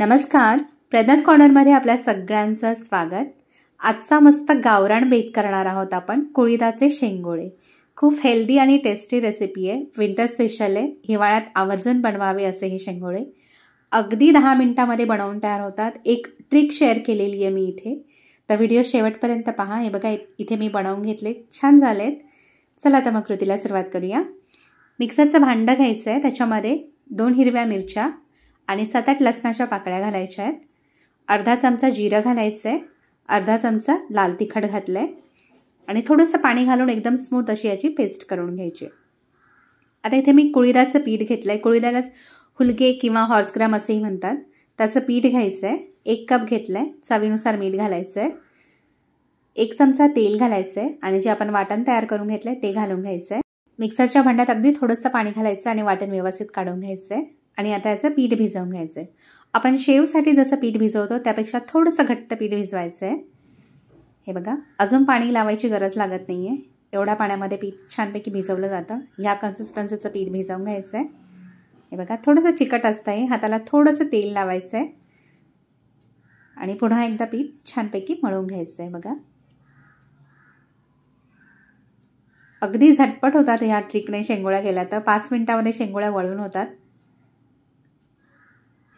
नमस्कार प्रज्ञाच कॉर्नरमध्ये आपल्या सगळ्यांचं स्वागत आजचा मस्त गावराण बेक करणार आहोत आपण कुळीदाचे शेंगोळे खूप हेल्दी आणि टेस्टी रेसिपी आहे विंटर स्पेशल आहे हिवाळ्यात आवर्जून बनवावे असे हे शेंगोळे अगदी दहा मिनटामध्ये बनवून तयार होतात एक ट्रिक शेअर केलेली आहे मी इथे तर व्हिडिओ शेवटपर्यंत पहा हे बघा इथे मी बनवून घेतले छान झालेत चला तर मग कृतीला सुरुवात करूया मिक्सरचं भांडं घ्यायचं आहे त्याच्यामध्ये दोन हिरव्या मिरच्या आणि सात आठ लसणाच्या पाकळ्या घालायच्या आहेत अर्धा चमचा जिरं घालायचं आहे अर्धा चमचा लाल तिखट घातलं आहे आणि थोडंसं पाणी घालून एकदम स्मूथ अशी याची पेस्ट करून घ्यायची आता इथे मी कुळीदाचं पीठ घेतलं आहे कुळीदालाच हुलके किंवा हॉर्सग्राम असेही म्हणतात त्याचं पीठ घ्यायचं आहे एक कप घेतलं आहे चवीनुसार मीठ घालायचं आहे एक चमचा तेल घालायचं आहे आणि जे आपण वाटण तयार करून घेतलं ते घालून घ्यायचं आहे मिक्सरच्या भांड्यात अगदी थोडंसं पाणी घालायचं आणि वाटण व्यवस्थित काढून घ्यायचं आहे आणि आता याचं पीठ भिजवून घ्यायचं आहे आपण शेवसाठी जसं पीठ भिजवतो त्यापेक्षा थोडंसं घट्ट पीठ भिजवायचं आहे हे बघा अजून पाणी लावायची गरज लागत नाही आहे एवढ्या पाण्यामध्ये पीठ छानपैकी भिजवलं जातं ह्या कन्सिस्टन्सीचं पीठ भिजवून घ्यायचं आहे हे बघा थोडंसं चिकट असतं आहे हाताला थोडंसं तेल लावायचं आहे आणि पुन्हा एकदा पीठ छानपैकी मळून घ्यायचं आहे बघा अगदी झटपट होतात ह्या ट्रिकने शेंगोळ्या केल्या तर पाच मिनटामध्ये शेंगोळ्या वळून होतात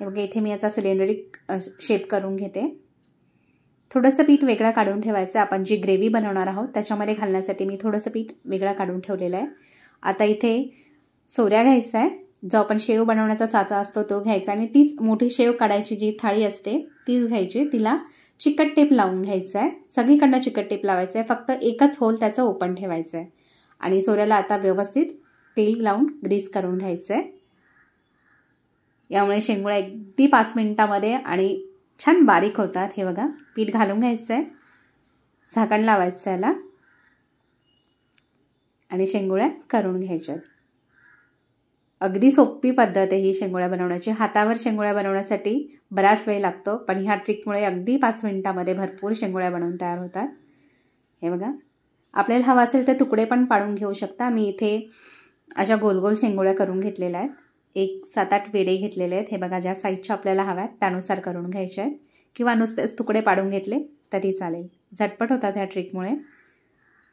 हे बघा इथे मी याचा सिलेंडरिक शेप करून घेते थोडंसं पीठ वेगळं काढून ठेवायचं आपण जी ग्रेव्ही बनवणार आहोत त्याच्यामध्ये घालण्यासाठी मी थोडंसं पीठ वेगळं काढून ठेवलेलं आहे आता इथे सोऱ्या घ्यायचा आहे जो आपण शेव बनवण्याचा साचा असतो तो घ्यायचा आणि तीच मोठी शेव काढायची जी थाळी असते तीच घ्यायची तिला चिकट टेप लावून घ्यायचं आहे सगळीकडनं चिकट टेप लावायचं आहे फक्त एकच होल त्याचं ओपन ठेवायचं आहे आणि सोऱ्याला आता व्यवस्थित तेल लावून ग्रीस करून घ्यायचं आहे यामुळे शेंगुळ्या अगदी पाच मिनिटामध्ये आणि छान बारीक होतात हे बघा पीठ घालून घ्यायचं आहे झाकण लावायचं याला आणि शेंगोळ्या करून घ्यायच्या अगदी सोपी पद्धत आहे ही शेंगोळ्या बनवण्याची हातावर शेंगोळ्या बनवण्यासाठी बराच वेळ लागतो पण ह्या ट्रिकमुळे अगदी पाच मिनिटामध्ये भरपूर शेंगोळ्या बनवून तयार होतात हे बघा आपल्याला हवा असेल तर तुकडे पण पाडून घेऊ शकता मी इथे अशा गोल गोल शेंगोळ्या करून घेतलेल्या आहेत एक सात आठ वेडे घेतलेले आहेत हे बघा ज्या साईजच्या आपल्याला हव्यात त्यानुसार करून घ्यायचे आहेत किंवा नुसतेच तुकडे पाडून घेतले तरी चालेल झटपट होतात ह्या ट्रिकमुळे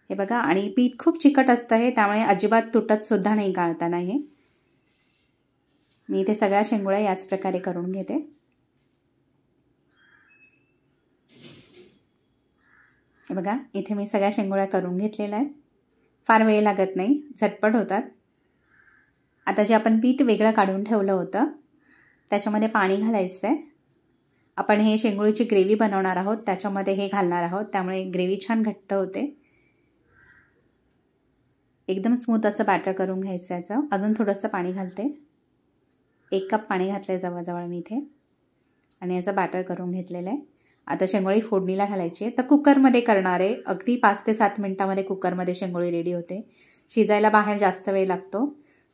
हे बघा आणि पीठ खूप चिकट असतं हे त्यामुळे अजिबात तुटतसुद्धा नाही गाळता नाही मी इथे सगळ्या शेंगोळ्या याच प्रकारे करून घेते हे बघा इथे मी सगळ्या शेंगोळ्या करून घेतलेल्या आहेत फार वेळ लागत नाही झटपट होतात आता जे आपण पीठ वेगळं काढून ठेवलं होतं त्याच्यामध्ये पाणी घालायचं आहे आपण हे शेंगोळीची ग्रेव्ही बनवणार आहोत त्याच्यामध्ये हे घालणार आहोत त्यामुळे ग्रेव्ही छान घट्ट होते एकदम स्मूथ असं बॅटर करून घ्यायचं याचं अजून थोडंसं पाणी घालते एक कप पाणी घातलं आहे जवळजवळ मी इथे आणि याचं बॅटर करून घेतलेलं आहे आता शेंगोळी फोडणीला घालायची आहे तर कुकरमध्ये करणार आहे अगदी पाच ते सात मिनटामध्ये कुकरमध्ये शेंगोळी रेडी होते शिजायला बाहेर जास्त वेळ लागतो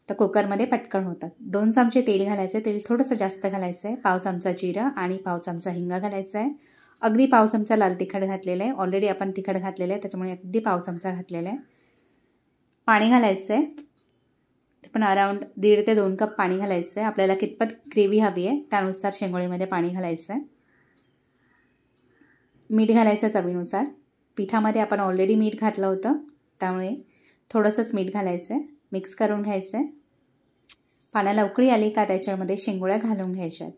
तर कुकरमध्ये पटकन होतात दोन चमचे तेल घालायचे तेल थोडंसं जास्त घालायचं आहे पाव चमचा जिरं आणि पाव चमचा हिंगा घालायचा आहे अगदी पाव चमचा लाल तिखट घातलेलं आहे ऑलरेडी आपण तिखट घातलेलं आहे त्याच्यामुळे अगदी पाव चमचा घातलेला आहे पाणी घालायचं आहे पण अराऊंड दीड ते दोन कप पाणी घालायचं आहे आपल्याला कितपत ग्रेव्ही हवी आहे त्यानुसार शेंगोळीमध्ये पाणी घालायचं आहे मीठ घालायचं चवीनुसार पिठामध्ये आपण ऑलरेडी मीठ घातलं होतं त्यामुळे थोडंसंच मीठ घालायचं आहे मिक्स करून घ्यायचं आहे पाण्याला उकळी आली का त्याच्यामध्ये शेंगोळ्या घालून घ्यायच्यात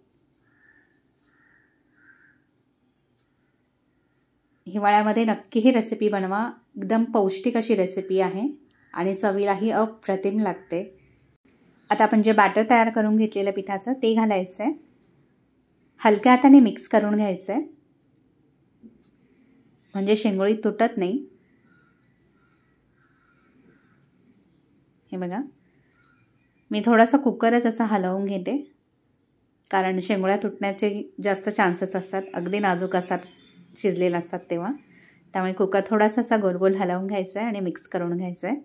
हिवाळ्यामध्ये नक्की ही रेसिपी बनवा एकदम पौष्टिक अशी रेसिपी आहे आणि चवीलाही अप्रतिम लागते आता आपण जे बॅटर तयार करून घेतलेलं पिठाचं ते घालायचं आहे हलक्या हाताने मिक्स करून घ्यायचं आहे म्हणजे शेंगोळी तुटत नाही बघा मी थोडासा कुकरच असा हलवून घेते कारण शेंगोळ्या तुटण्याचे जास्त चान्सेस असतात अगदी नाजूक असतात शिजलेले असतात तेव्हा त्यामुळे कुकर थोडासा असा गोल गोल हलवून घ्यायचा आहे आणि मिक्स करून घ्यायचं आहे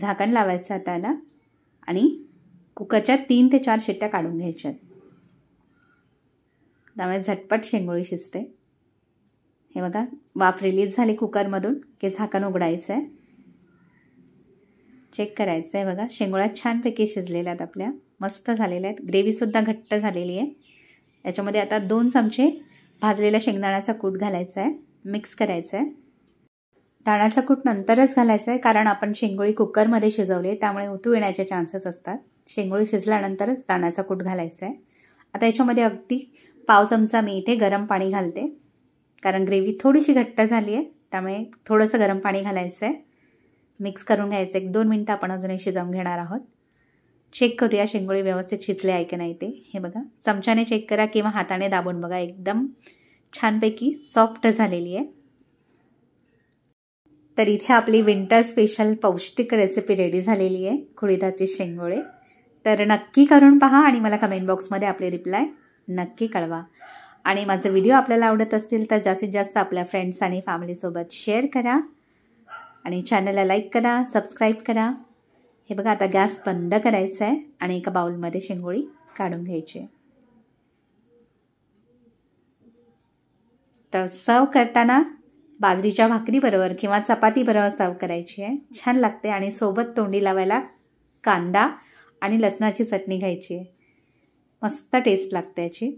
झाकण लावायचं त्याला आणि कुकरच्या तीन ते चार शिट्ट्या काढून घ्यायच्या त्यामुळे झटपट शेंगोळी शिजते हे बघा वाफ रिलीज झाली कुकरमधून की झाकण उघडायचं आहे चेक करायचं आहे बघा शेंगोळ्या छानपैकी शिजलेल्या आहेत आपल्या मस्त झालेल्या आहेत ग्रेव्हीसुद्धा घट्ट झालेली आहे याच्यामध्ये आता दोन चमचे भाजलेल्या शेंगदाण्याचा कूट घालायचा आहे मिक्स करायचं आहे दाण्याचा कूट नंतरच घालायचा आहे कारण आपण शेंगोळी कुकरमध्ये शिजवली त्यामुळे उतू येण्याचे चान्सेस असतात शेंगोळी शिजल्यानंतरच दाण्याचा कूट घालायचा आहे आता याच्यामध्ये अगदी पाव चमचा मी इथे गरम पाणी घालते कारण ग्रेव्ही थोडीशी घट्ट झाली आहे त्यामुळे थोडंसं गरम पाणी घालायचं आहे मिक्स करून घ्यायचं एक दोन मिनटं आपण अजूनही शिजवून घेणार आहोत चेक करूया शेंगोळी व्यवस्थित शिजले आहे की नाही ते हे बघा चमच्याने चेक करा किंवा हाताने दाबून बघा एकदम छानपैकी सॉफ्ट झालेली आहे तर इथे आपली विंटर स्पेशल पौष्टिक रेसिपी रेडी झालेली आहे खुळीदाची शेंगोळे तर नक्की करून पहा आणि मला कमेंट बॉक्समध्ये आपले रिप्लाय नक्की कळवा आणि माझं व्हिडिओ आपल्याला आवडत असतील तर जास्तीत जास्त आपल्या फ्रेंड्स आणि फॅमिलीसोबत शेअर करा आणि चॅनलला लाईक करा सबस्क्राईब करा हे बघा आता गॅस बंद करायचा आहे आणि एका बाउलमध्ये शेंगोळी काढून घ्यायची तर सर्व करताना बाजरीच्या भाकरीबरोबर किंवा चपातीबरोबर सर्व करायची आहे छान लागते आणि सोबत तोंडी लावायला कांदा आणि लसणाची चटणी घ्यायची आहे मस्त टेस्ट लागते याची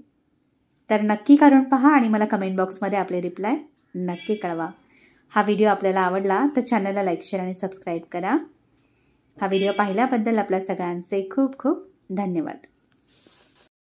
तर नक्की करून पहा आणि मला कमेंट बॉक्समध्ये आपले रिप्लाय नक्की कळवा हा व्हिडिओ आपल्याला आवडला तर चॅनलला लाईक शेअर आणि सबस्क्राईब करा हा व्हिडिओ पाहिल्याबद्दल आपल्या सगळ्यांचे खूप खूप धन्यवाद